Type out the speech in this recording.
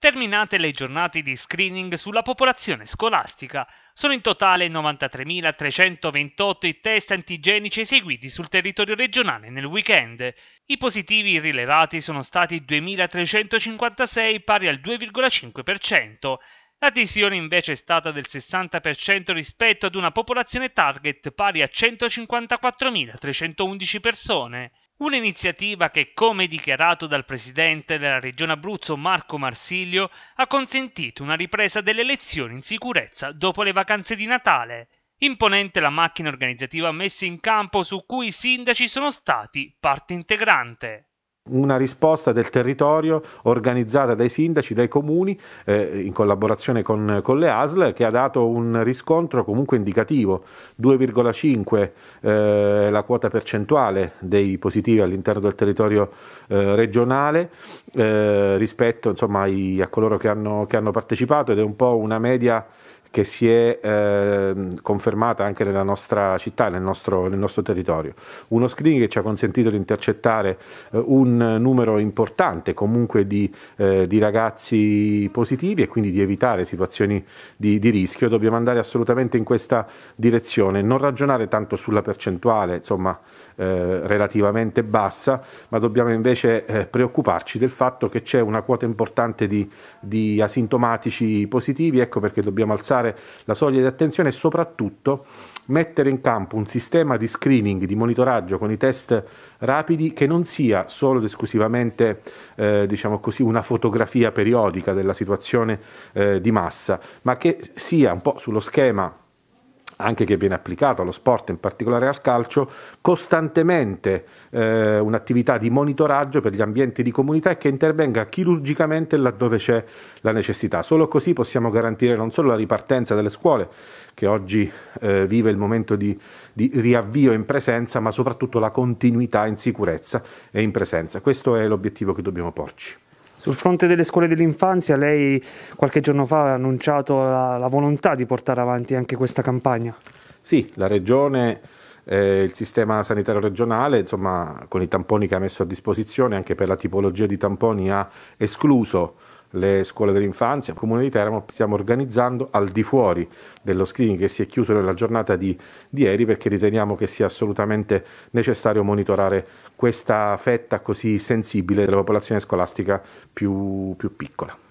Terminate le giornate di screening sulla popolazione scolastica, sono in totale 93.328 i test antigenici eseguiti sul territorio regionale nel weekend. I positivi rilevati sono stati 2.356 pari al 2,5%. L'adesione invece è stata del 60% rispetto ad una popolazione target pari a 154.311 persone. Un'iniziativa che, come dichiarato dal presidente della Regione Abruzzo Marco Marsilio, ha consentito una ripresa delle elezioni in sicurezza dopo le vacanze di Natale. Imponente la macchina organizzativa messa in campo su cui i sindaci sono stati parte integrante una risposta del territorio organizzata dai sindaci, dai comuni, eh, in collaborazione con, con, le ASL, che ha dato un riscontro comunque indicativo, 2,5 eh, la quota percentuale dei positivi all'interno del territorio eh, regionale eh, rispetto insomma, ai, a coloro che hanno, che hanno partecipato ed è un po' una media che si è eh, confermata anche nella nostra città, nel nostro, nel nostro, territorio. Uno screening che ci ha consentito di intercettare eh, un numero importante comunque di, eh, di, ragazzi positivi e quindi di evitare situazioni di, di, rischio. Dobbiamo andare assolutamente in questa direzione, non ragionare tanto sulla percentuale, insomma, eh, relativamente bassa, ma dobbiamo invece eh, preoccuparci del fatto che c'è una quota importante di, di asintomatici positivi, ecco perché dobbiamo alzare abbassare la soglia di attenzione e soprattutto mettere in campo un sistema di screening, di monitoraggio con i test rapidi che non sia solo ed esclusivamente eh, diciamo così, una fotografia periodica della situazione eh, di massa, ma che sia un po' sullo schema anche che viene applicato allo sport, in particolare al calcio, costantemente eh, un'attività di monitoraggio per gli ambienti di comunità e che intervenga chirurgicamente laddove c'è la necessità. Solo così possiamo garantire non solo la ripartenza delle scuole, che oggi eh, vive il momento di, di, riavvio in presenza, ma soprattutto la continuità in sicurezza e in presenza. Questo è l'obiettivo che dobbiamo porci. Sul fronte delle scuole dell'infanzia lei qualche giorno fa ha annunciato la, la volontà di portare avanti anche questa campagna. Sì, la regione, eh, il sistema sanitario regionale, insomma, con i tamponi che ha messo a disposizione anche per la tipologia di tamponi ha escluso le scuole dell'infanzia. Il Comune di Teramo stiamo organizzando al di fuori dello screening che si è chiuso nella giornata di, di ieri perché riteniamo che sia assolutamente necessario monitorare questa fetta così sensibile della popolazione scolastica più, più piccola.